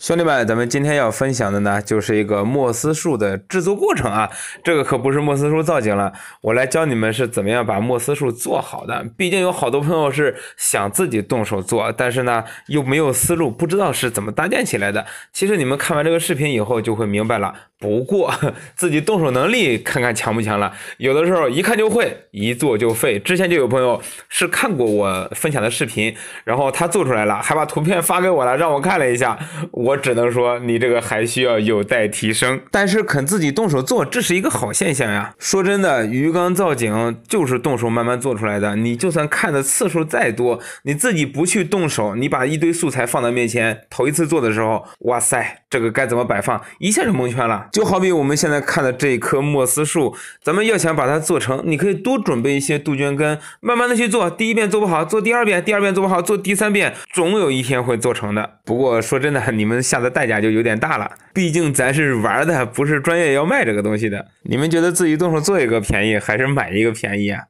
兄弟们，咱们今天要分享的呢，就是一个莫斯树的制作过程啊。这个可不是莫斯树造景了，我来教你们是怎么样把莫斯树做好的。毕竟有好多朋友是想自己动手做，但是呢又没有思路，不知道是怎么搭建起来的。其实你们看完这个视频以后就会明白了。不过自己动手能力看看强不强了，有的时候一看就会，一做就废。之前就有朋友是看过我分享的视频，然后他做出来了，还把图片发给我了，让我看了一下。我只能说你这个还需要有待提升，但是肯自己动手做，这是一个好现象呀。说真的，鱼缸造景就是动手慢慢做出来的。你就算看的次数再多，你自己不去动手，你把一堆素材放在面前，头一次做的时候，哇塞，这个该怎么摆放，一下就蒙圈了。就好比我们现在看的这一棵莫斯树，咱们要想把它做成，你可以多准备一些杜鹃根，慢慢的去做。第一遍做不好，做第二遍，第二遍做不好，做第三遍，总有一天会做成的。不过说真的，你们下的代价就有点大了，毕竟咱是玩的，不是专业要卖这个东西的。你们觉得自己动手做一个便宜，还是买一个便宜啊？